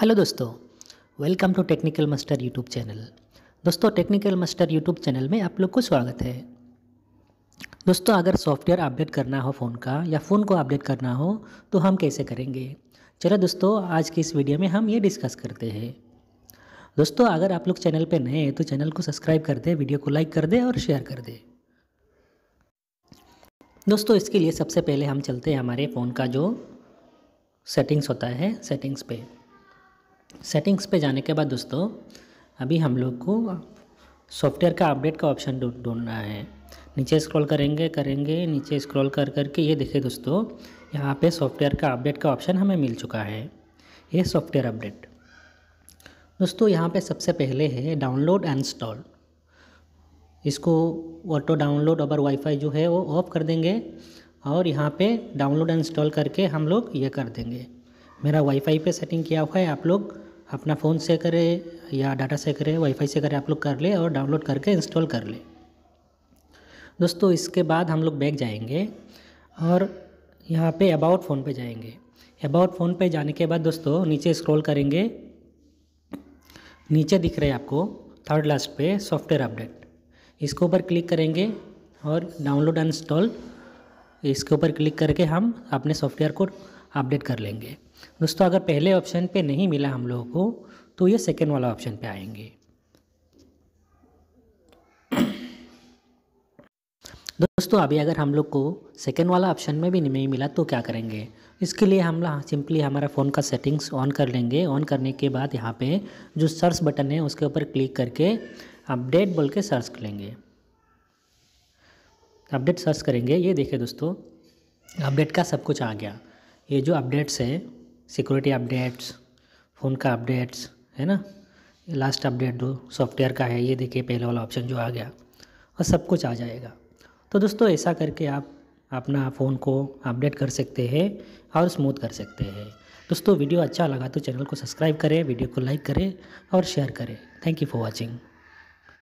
hello दोस्तों welcome to technical master YouTube channel दोस्तों technical master YouTube channel में आप लोग को स्वागत है दोस्तों अगर सॉफ्टवेयर अपडेट करना हो फ़ोन का या फ़ोन को अपडेट करना हो तो हम कैसे करेंगे चलो दोस्तों आज की इस वीडियो में हम ये डिस्कस करते हैं दोस्तों अगर आप लोग चैनल पर नए हैं तो चैनल को सब्सक्राइब कर दें वीडियो को लाइक कर दें और शेयर कर दें दोस्तों इसके लिए सबसे पहले हम चलते हैं हमारे फ़ोन का जो सेटिंग्स होता है सेटिंग्स पे सेटिंग्स पे जाने के बाद दोस्तों अभी हम लोग को सॉफ्टवेयर का अपडेट का ऑप्शन ढूंढना है नीचे स्क्रॉल करेंगे करेंगे नीचे स्क्रॉल कर करके ये देखें दोस्तों यहाँ पे सॉफ्टवेयर का अपडेट का ऑप्शन हमें मिल चुका है ये सॉफ्टवेयर अपडेट दोस्तों यहाँ पे सबसे पहले है डाउनलोड एंड इंस्टॉल इसको ऑटो डाउनलोड और वाईफाई जो है वो ऑफ कर देंगे और यहाँ पे डाउनलोड एंड इंस्टॉल करके हम लोग ये कर देंगे मेरा वाईफाई पे सेटिंग किया हुआ है आप लोग अपना फ़ोन से करें या डाटा से करें वाईफाई से करें आप लोग कर ले और डाउनलोड करके इंस्टॉल कर ले दोस्तों इसके बाद हम लोग बैग जाएंगे और यहाँ पे अबाउट फ़ोन पे जाएंगे अबाउट फ़ोन पे जाने के बाद दोस्तों नीचे स्क्रॉल करेंगे नीचे दिख रहे हैं आपको थर्ड लास्ट पे सॉफ्टवेयर अपडेट इसके ऊपर क्लिक करेंगे और डाउनलोड अनस्टॉल इसके ऊपर क्लिक करके हम अपने सॉफ्टवेयर को अपडेट कर लेंगे दोस्तों अगर पहले ऑप्शन पे नहीं मिला हम लोगों को तो ये सेकेंड वाला ऑप्शन पे आएंगे दोस्तों अभी अगर हम लोग को सेकेंड वाला ऑप्शन में भी नहीं मिला तो क्या करेंगे इसके लिए हम लोग सिंपली हमारा फ़ोन का सेटिंग्स ऑन कर लेंगे ऑन करने के बाद यहाँ पे जो सर्च बटन है उसके ऊपर क्लिक करके अपडेट बोल के सर्च करेंगे अपडेट सर्च करेंगे ये देखिए दोस्तों अपडेट का सब कुछ आ गया ये जो अपडेट्स है सिक्योरिटी अपडेट्स फ़ोन का अपडेट्स है ना लास्ट अपडेट जो सॉफ्टवेयर का है ये देखिए पहले वाला ऑप्शन जो आ गया और सब कुछ आ जाएगा तो दोस्तों ऐसा करके आप अपना फ़ोन को अपडेट कर सकते हैं और स्मूथ कर सकते हैं दोस्तों वीडियो अच्छा लगा तो चैनल को सब्सक्राइब करें वीडियो को लाइक करें और शेयर करें थैंक यू फॉर वॉचिंग